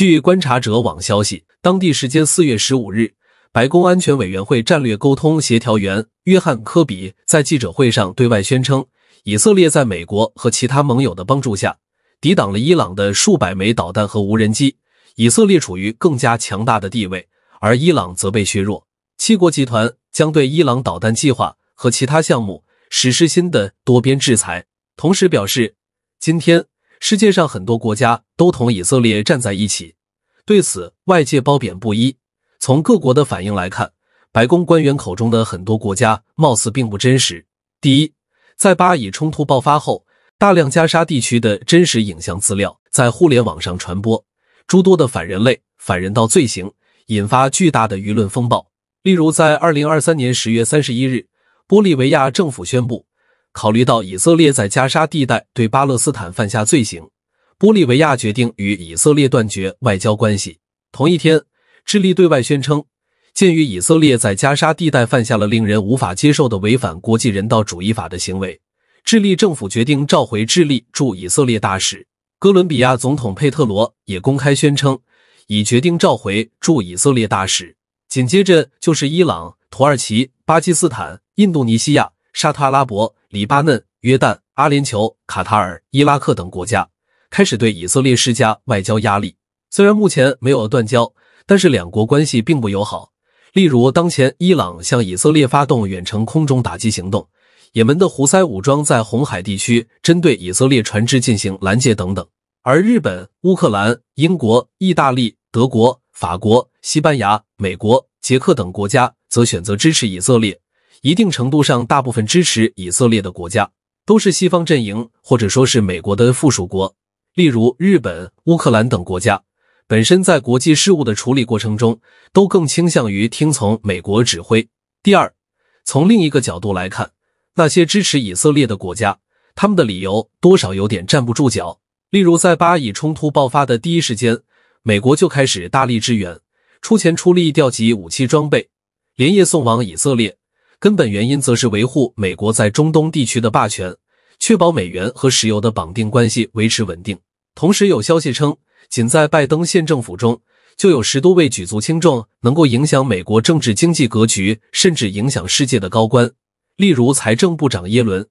据观察者网消息，当地时间四月十五日，白宫安全委员会战略沟通协调员约翰·科比在记者会上对外宣称，以色列在美国和其他盟友的帮助下，抵挡了伊朗的数百枚导弹和无人机。以色列处于更加强大的地位，而伊朗则被削弱。七国集团将对伊朗导弹计划和其他项目实施新的多边制裁，同时表示，今天。世界上很多国家都同以色列站在一起，对此外界褒贬不一。从各国的反应来看，白宫官员口中的很多国家貌似并不真实。第一，在巴以冲突爆发后，大量加沙地区的真实影像资料在互联网上传播，诸多的反人类、反人道罪行引发巨大的舆论风暴。例如，在二零二三年十月三十一日，玻利维亚政府宣布。考虑到以色列在加沙地带对巴勒斯坦犯下罪行，玻利维亚决定与以色列断绝外交关系。同一天，智利对外宣称，鉴于以色列在加沙地带犯下了令人无法接受的违反国际人道主义法的行为，智利政府决定召回智利驻以色列大使。哥伦比亚总统佩特罗也公开宣称，已决定召回驻以色列大使。紧接着就是伊朗、土耳其、巴基斯坦、印度尼西亚、沙特阿拉伯。黎巴嫩、约旦、阿联酋、卡塔尔、伊拉克等国家开始对以色列施加外交压力，虽然目前没有断交，但是两国关系并不友好。例如，当前伊朗向以色列发动远程空中打击行动，也门的胡塞武装在红海地区针对以色列船只进行拦截等等。而日本、乌克兰、英国、意大利、德国、法国、西班牙、美国、捷克等国家则选择支持以色列。一定程度上，大部分支持以色列的国家都是西方阵营，或者说是美国的附属国，例如日本、乌克兰等国家，本身在国际事务的处理过程中都更倾向于听从美国指挥。第二，从另一个角度来看，那些支持以色列的国家，他们的理由多少有点站不住脚。例如，在巴以冲突爆发的第一时间，美国就开始大力支援，出钱出力调集武器装备，连夜送往以色列。根本原因则是维护美国在中东地区的霸权，确保美元和石油的绑定关系维持稳定。同时，有消息称，仅在拜登县政府中，就有十多位举足轻重、能够影响美国政治经济格局，甚至影响世界的高官，例如财政部长耶伦、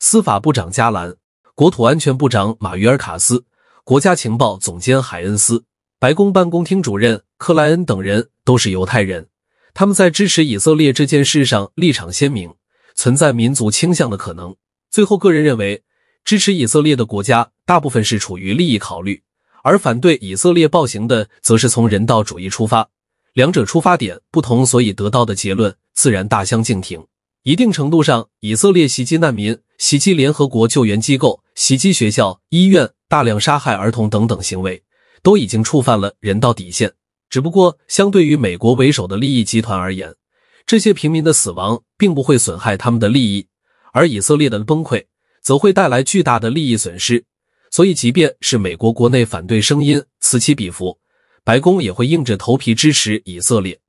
司法部长加兰、国土安全部长马约尔卡斯、国家情报总监海恩斯、白宫办公厅主任克莱恩等人都是犹太人。他们在支持以色列这件事上立场鲜明，存在民族倾向的可能。最后，个人认为，支持以色列的国家大部分是处于利益考虑，而反对以色列暴行的则是从人道主义出发，两者出发点不同，所以得到的结论自然大相径庭。一定程度上，以色列袭击难民、袭击联合国救援机构、袭击学校、医院、大量杀害儿童等等行为，都已经触犯了人道底线。只不过，相对于美国为首的利益集团而言，这些平民的死亡并不会损害他们的利益，而以色列的崩溃则会带来巨大的利益损失。所以，即便是美国国内反对声音此起彼伏，白宫也会硬着头皮支持以色列。